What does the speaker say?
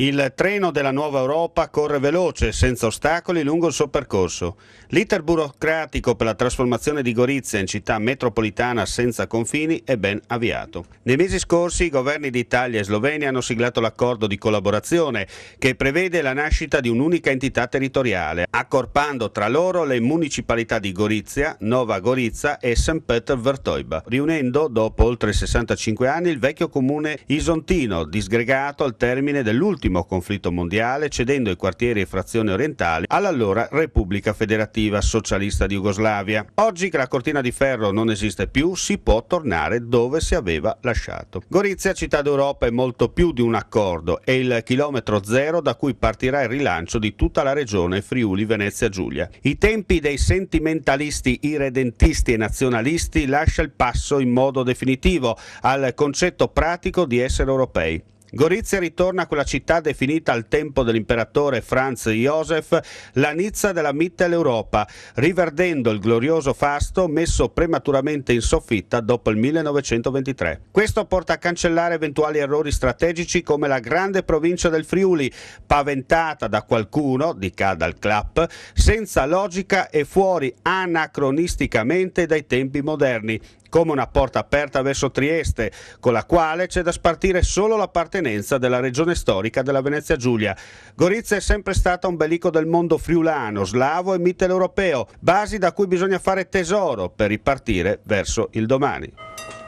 Il treno della nuova Europa corre veloce, senza ostacoli, lungo il suo percorso. L'iter burocratico per la trasformazione di Gorizia in città metropolitana senza confini è ben avviato. Nei mesi scorsi i governi d'Italia e Slovenia hanno siglato l'accordo di collaborazione che prevede la nascita di un'unica entità territoriale, accorpando tra loro le municipalità di Gorizia, Nova Gorizia e St. Peter Vertoiba, riunendo dopo oltre 65 anni il vecchio comune isontino, disgregato al termine dell'ultimo ultimo conflitto mondiale, cedendo i quartieri e frazioni orientali all'allora Repubblica Federativa Socialista di Jugoslavia. Oggi che la cortina di ferro non esiste più, si può tornare dove si aveva lasciato. Gorizia, città d'Europa, è molto più di un accordo, è il chilometro zero da cui partirà il rilancio di tutta la regione Friuli Venezia Giulia. I tempi dei sentimentalisti, irredentisti e nazionalisti lascia il passo in modo definitivo al concetto pratico di essere europei. Gorizia ritorna a quella città definita al tempo dell'imperatore Franz Josef la Nizza della Mitteleuropa, riverdendo il glorioso fasto messo prematuramente in soffitta dopo il 1923. Questo porta a cancellare eventuali errori strategici come la grande provincia del Friuli, paventata da qualcuno, di qua dal CLAP, senza logica e fuori anacronisticamente dai tempi moderni, come una porta aperta verso Trieste, con la quale c'è da spartire solo la parte appartenenza della regione storica della Venezia Giulia. Gorizia è sempre stata un belico del mondo friulano, slavo e mitteleuropeo, basi da cui bisogna fare tesoro per ripartire verso il domani.